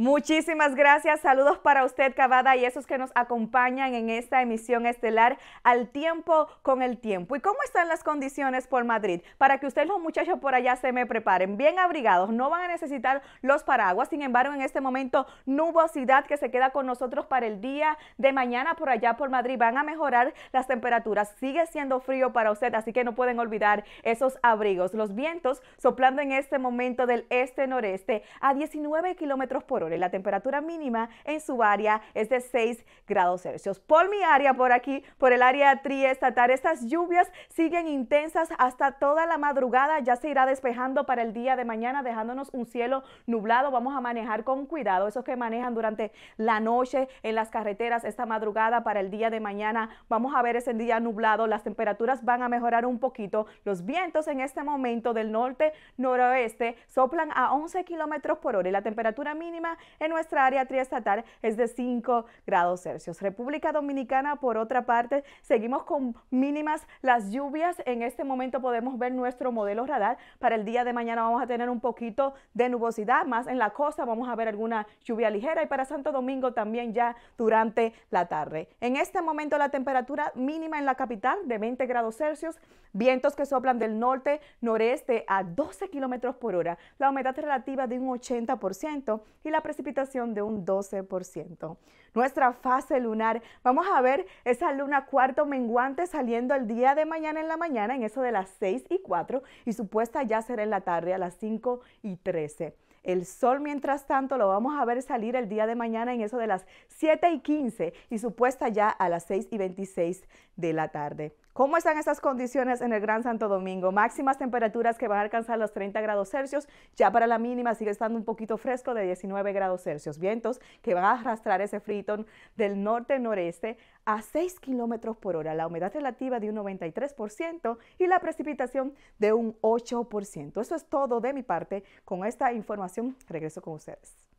Muchísimas gracias. Saludos para usted, Cavada, y esos que nos acompañan en esta emisión estelar al tiempo con el tiempo. ¿Y cómo están las condiciones por Madrid? Para que ustedes, los muchachos por allá, se me preparen bien abrigados. No van a necesitar los paraguas. Sin embargo, en este momento, nubosidad que se queda con nosotros para el día de mañana por allá por Madrid. Van a mejorar las temperaturas. Sigue siendo frío para usted, así que no pueden olvidar esos abrigos. Los vientos soplando en este momento del este-noreste a 19 kilómetros por hora la temperatura mínima en su área es de 6 grados Celsius. Por mi área, por aquí, por el área triestatal, estas lluvias siguen intensas hasta toda la madrugada. Ya se irá despejando para el día de mañana, dejándonos un cielo nublado. Vamos a manejar con cuidado. Esos que manejan durante la noche en las carreteras esta madrugada para el día de mañana, vamos a ver ese día nublado. Las temperaturas van a mejorar un poquito. Los vientos en este momento del norte noroeste soplan a 11 kilómetros por hora y la temperatura mínima en nuestra área triestatal es de 5 grados Celsius. República Dominicana, por otra parte, seguimos con mínimas las lluvias. En este momento podemos ver nuestro modelo radar. Para el día de mañana vamos a tener un poquito de nubosidad, más en la costa vamos a ver alguna lluvia ligera y para Santo Domingo también ya durante la tarde. En este momento la temperatura mínima en la capital de 20 grados Celsius, vientos que soplan del norte, noreste a 12 kilómetros por hora, la humedad relativa de un 80% y la precipitación de un 12%. Nuestra fase lunar, vamos a ver esa luna cuarto menguante saliendo el día de mañana en la mañana, en eso de las 6 y 4, y supuesta ya será en la tarde a las 5 y 13. El sol, mientras tanto, lo vamos a ver salir el día de mañana en eso de las 7 y 15 y su puesta ya a las 6 y 26 de la tarde. ¿Cómo están estas condiciones en el Gran Santo Domingo? Máximas temperaturas que van a alcanzar los 30 grados Celsius, ya para la mínima sigue estando un poquito fresco de 19 grados Celsius. Vientos que van a arrastrar ese fritón del norte-noreste a 6 kilómetros por hora, la humedad relativa de un 93% y la precipitación de un 8%. Eso es todo de mi parte con esta información regreso con ustedes.